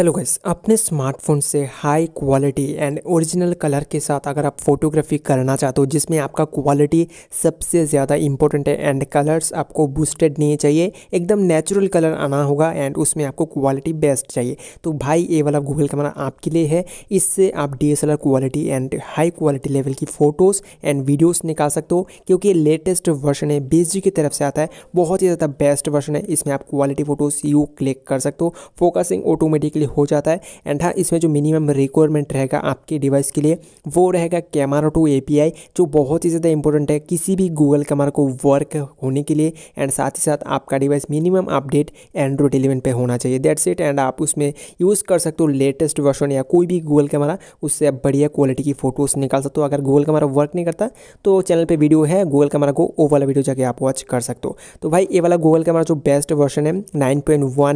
hello guys अपने smartphone से high quality and original colour के साथ अगर आप फोटोग्राफी करना चाहते हो जिसमें आपका क्वालिटी सबसे ज़्यादा इम्पोर्टेंट है एंड कलर्स आपको बूस्टेड नहीं चाहिए एकदम नेचुरल कलर आना होगा एंड उसमें आपको क्वालिटी बेस्ट चाहिए तो भाई ये वाला गूगल कैमरा आपके लिए है इससे आप D quality and high quality level की फ़ोटोज़ एंड वीडियोज़ निकाल सकते हो क्योंकि लेटेस्ट वर्जन है बीस की तरफ से आता है बहुत ही ज़्यादा बेस्ट वर्जन है इसमें आप क्वालिटी फ़ोटोज़ यू क्लिक कर सकते हो फोकसिंग ऑटोमेटिकली हो जाता है एंड हाँ इसमें जो मिनिमम रिक्वायरमेंट रहेगा आपके डिवाइस के लिए वो रहेगा कैमरा टू ए जो बहुत ही ज़्यादा इंपॉर्टेंट है किसी भी गूगल कैमरा को वर्क होने के लिए एंड साथ ही साथ आपका device minimum update Android eleven पर होना चाहिए दैट्स इट एंड आप उसमें यूज़ कर सकते हो लेटेस्ट वर्षन या कोई भी गूगल कैमरा उससे आप बढ़िया क्वालिटी की फ़ोटोज़ निकाल सकते हो अगर गूगल कैमरा वर्क नहीं करता तो चैनल पर वीडियो है गूगल कैमरा को ओ वाला वीडियो जाके आप वॉच कर सकते हो तो भाई ये वाला गूगल कैमरा जो बेस्ट वर्षन है नाइन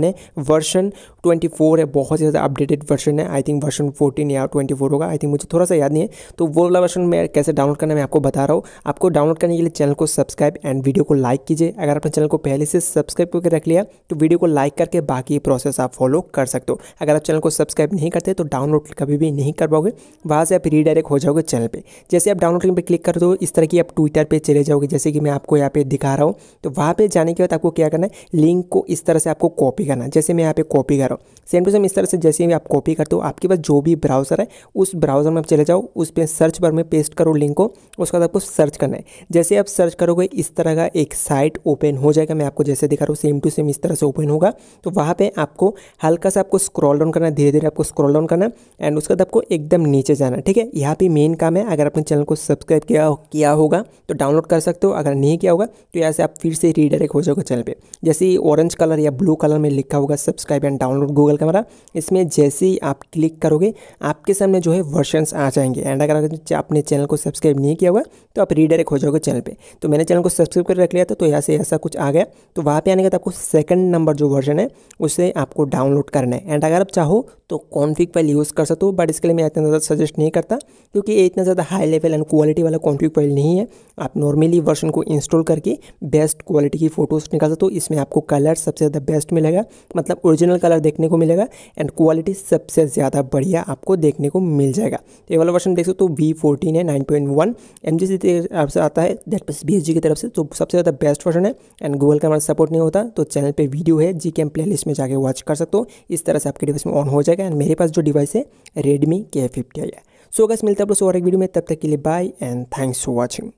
है वर्षन ट्वेंटी है बहुत ही ज़्यादा अपडेटेड वर्जन है आई थिंक वर्जन फोर्टीन या ट्वेंटी फोर होगा आई थिंक मुझे थोड़ा सा याद नहीं है तो वो वाला वर्जन मैं कैसे डाउनलोड करना मैं आपको बता रहा हूँ आपको डाउनलोड करने के लिए चैनल को सब्सक्राइब एंड वीडियो को लाइक कीजिए अगर आपने चैनल को पहले से सब्सक्राइब करके रख लिया तो वीडियो को लाइक करके बाकी प्रोसेस आप फॉलो कर सकते हो अगर आप चैनल को सब्सक्राइब नहीं करते तो डाउनलोड कभी भी नहीं कर पाओगे वहाँ से आप रीडायरेक्ट हो जाओगे चैनल पर जैसे आप डाउनलोड पर क्लिक कर दो इस तरह की आप ट्विटर पर चले जाओगे जैसे कि मैं आपको यहाँ पे दिखा रहा हूँ तो वहाँ पर जाने के बाद आपको क्या करना है लिंक को इस तरह से आपको कॉपी करना जैसे मैं यहाँ पे कॉपी कर रहा हूँ सेम टू सेम सेम इस तरह से जैसे ही आप कॉपी करते हो आपके पास जो भी ब्राउज़र है उस ब्राउज़र में आप चले जाओ उस पर सर्च बार में पेस्ट करो लिंक को उसके बाद आपको सर्च करना है जैसे आप सर्च करोगे इस तरह का एक साइट ओपन हो जाएगा मैं आपको जैसे दिखा रहा हूँ सेम टू सेम इस तरह से ओपन होगा तो वहाँ पर आपको हल्का सा आपको स्क्रॉल डाउन करना है धीरे धीरे आपको स्क्रॉल डाउन करना एंड उसके बाद आपको एकदम नीचे जाना ठीक है यहाँ पर मेन काम है अगर आपने चैनल को सब्सक्राइब किया किया होगा तो डाउनलोड कर सकते हो अगर नहीं किया होगा तो यहाँ से आप फिर से रीडायरेक्ट हो जाओगे चैनल पर जैसे ऑरेंज कलर या ब्लू कलर में लिखा होगा subscribe and download Google camera इसमें जैसे ही आप क्लिक करोगे आपके सामने जो है वर्शंस आ जाएंगे एंड अगर आपने चैनल को सब्सक्राइब नहीं किया हुआ तो आप रीडायरेक्ट हो जाओगे चैनल पर तो मैंने चैनल को सब्सक्राइब कर रख लिया था तो यहाँ से ऐसा कुछ आ गया तो वहाँ पर आने के बाद आपको सेकंड नंबर जो वर्जन है उसे आपको डाउनलोड करना है एंड अगर आप चाहो तो कॉन्फिक फाइल यूज़ कर सकते हो बट इसके लिए मैं इतना ज़्यादा सजेस्ट नहीं करता क्योंकि ये इतना ज़्यादा हाई लेवल एंड क्वालिटी वाला कॉन्फिक फाइल नहीं है आप नॉर्मली वर्जन को इंस्टॉल करके बेस्ट क्वालिटी की फ़ोटोज़ निकाल सकते हो इसमें आपको कलर सबसे ज़्यादा बेस्ट मिलेगा मतलब ओरिजिनल कलर देखने को मिलेगा एंड क्वालिटी सबसे ज़्यादा बढ़िया आपको देखने को मिल जाएगा तो ये वाला वर्षन देख सकते हो तो वी फोर्टीन है nine point one M G C आता है दैट प्लस बी की तरफ से तो सबसे ज़्यादा बेस्ट वर्षन है एंड गूगल का हमारा सपोर्ट नहीं होता तो चैनल पर वीडियो है जी के प्ले लिस्ट में जाकर वॉच कर सकते हो इस तरह से आपके डिवाइस में ऑन हो जाएगा एंड मेरे पास जो डिवाइस है रेडमी के फिफ्टी आई है सो गैस मिलता है आप और एक वीडियो में तब तक के लिए bye and thanks for watching